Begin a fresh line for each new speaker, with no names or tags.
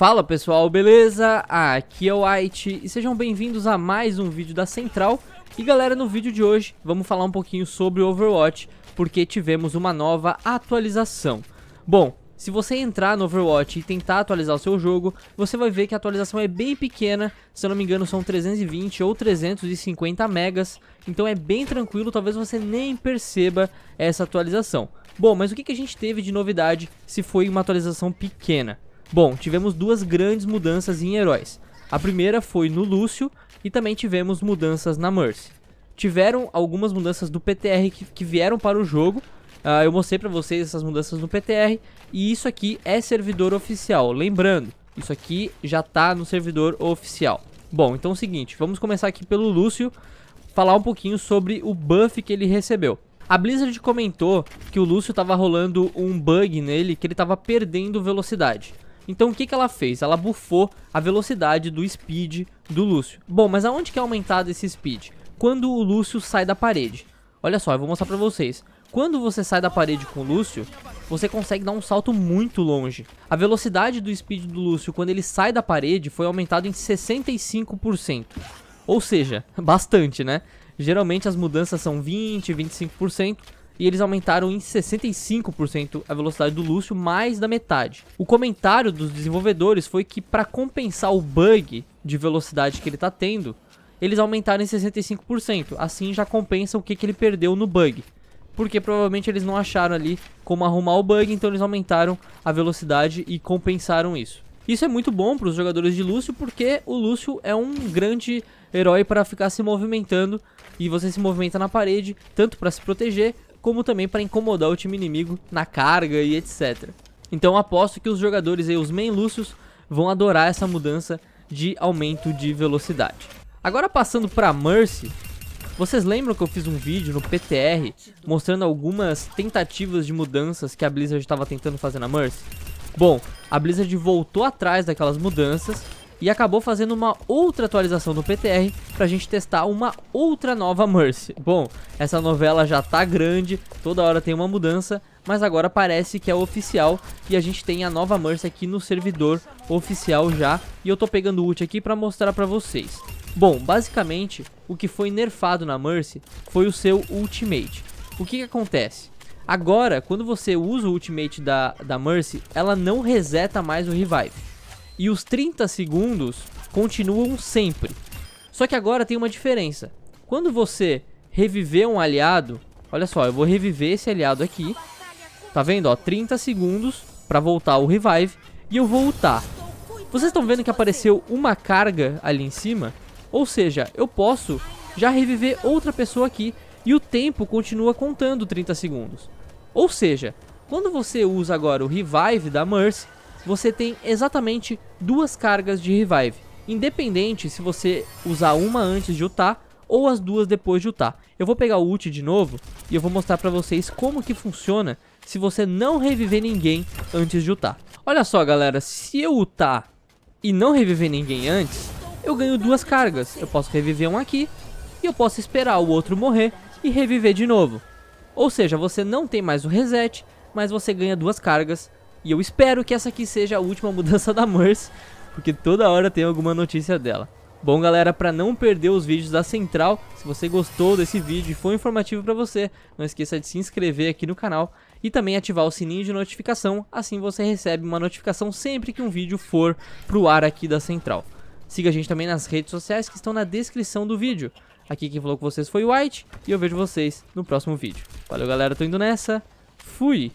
Fala pessoal, beleza? Aqui é o White e sejam bem-vindos a mais um vídeo da Central. E galera, no vídeo de hoje vamos falar um pouquinho sobre Overwatch, porque tivemos uma nova atualização. Bom, se você entrar no Overwatch e tentar atualizar o seu jogo, você vai ver que a atualização é bem pequena, se eu não me engano são 320 ou 350 megas, então é bem tranquilo, talvez você nem perceba essa atualização. Bom, mas o que, que a gente teve de novidade se foi uma atualização pequena? Bom, tivemos duas grandes mudanças em heróis. A primeira foi no Lúcio e também tivemos mudanças na Mercy. Tiveram algumas mudanças do PTR que, que vieram para o jogo. Uh, eu mostrei para vocês essas mudanças no PTR e isso aqui é servidor oficial. Lembrando, isso aqui já está no servidor oficial. Bom, então é o seguinte, vamos começar aqui pelo Lúcio, falar um pouquinho sobre o buff que ele recebeu. A Blizzard comentou que o Lúcio estava rolando um bug nele, que ele estava perdendo velocidade. Então o que, que ela fez? Ela bufou a velocidade do speed do Lúcio. Bom, mas aonde que é aumentado esse speed? Quando o Lúcio sai da parede. Olha só, eu vou mostrar pra vocês. Quando você sai da parede com o Lúcio, você consegue dar um salto muito longe. A velocidade do speed do Lúcio quando ele sai da parede foi aumentada em 65%. Ou seja, bastante, né? Geralmente as mudanças são 20, 25% e eles aumentaram em 65% a velocidade do Lúcio, mais da metade. O comentário dos desenvolvedores foi que para compensar o bug de velocidade que ele está tendo, eles aumentaram em 65%, assim já compensa o que, que ele perdeu no bug. Porque provavelmente eles não acharam ali como arrumar o bug, então eles aumentaram a velocidade e compensaram isso. Isso é muito bom para os jogadores de Lúcio, porque o Lúcio é um grande herói para ficar se movimentando e você se movimenta na parede, tanto para se proteger como também para incomodar o time inimigo na carga e etc. Então aposto que os jogadores e os main Lúcios vão adorar essa mudança de aumento de velocidade. Agora passando para Mercy, vocês lembram que eu fiz um vídeo no PTR mostrando algumas tentativas de mudanças que a Blizzard estava tentando fazer na Mercy? Bom, a Blizzard voltou atrás daquelas mudanças e acabou fazendo uma outra atualização do PTR pra gente testar uma outra nova Mercy. Bom, essa novela já tá grande, toda hora tem uma mudança, mas agora parece que é oficial e a gente tem a nova Mercy aqui no servidor oficial já, e eu tô pegando o ult aqui pra mostrar pra vocês. Bom, basicamente, o que foi nerfado na Mercy foi o seu ultimate. O que, que acontece? Agora, quando você usa o ultimate da, da Mercy, ela não reseta mais o revive e os 30 segundos continuam sempre. Só que agora tem uma diferença. Quando você reviver um aliado, olha só, eu vou reviver esse aliado aqui. Tá vendo, ó, 30 segundos para voltar o revive e eu vou ultar. Vocês estão vendo que apareceu uma carga ali em cima? Ou seja, eu posso já reviver outra pessoa aqui e o tempo continua contando 30 segundos. Ou seja, quando você usa agora o revive da Mercy, você tem exatamente duas cargas de revive, independente se você usar uma antes de ultar ou as duas depois de ultar. Eu vou pegar o ult de novo e eu vou mostrar pra vocês como que funciona se você não reviver ninguém antes de ultar. Olha só galera, se eu ultar e não reviver ninguém antes, eu ganho duas cargas. Eu posso reviver um aqui e eu posso esperar o outro morrer e reviver de novo. Ou seja, você não tem mais o reset, mas você ganha duas cargas e eu espero que essa aqui seja a última mudança da Merce, porque toda hora tem alguma notícia dela. Bom galera, para não perder os vídeos da Central, se você gostou desse vídeo e foi informativo para você, não esqueça de se inscrever aqui no canal e também ativar o sininho de notificação, assim você recebe uma notificação sempre que um vídeo for pro ar aqui da Central. Siga a gente também nas redes sociais que estão na descrição do vídeo. Aqui quem falou com vocês foi o White e eu vejo vocês no próximo vídeo. Valeu galera, tô indo nessa, fui!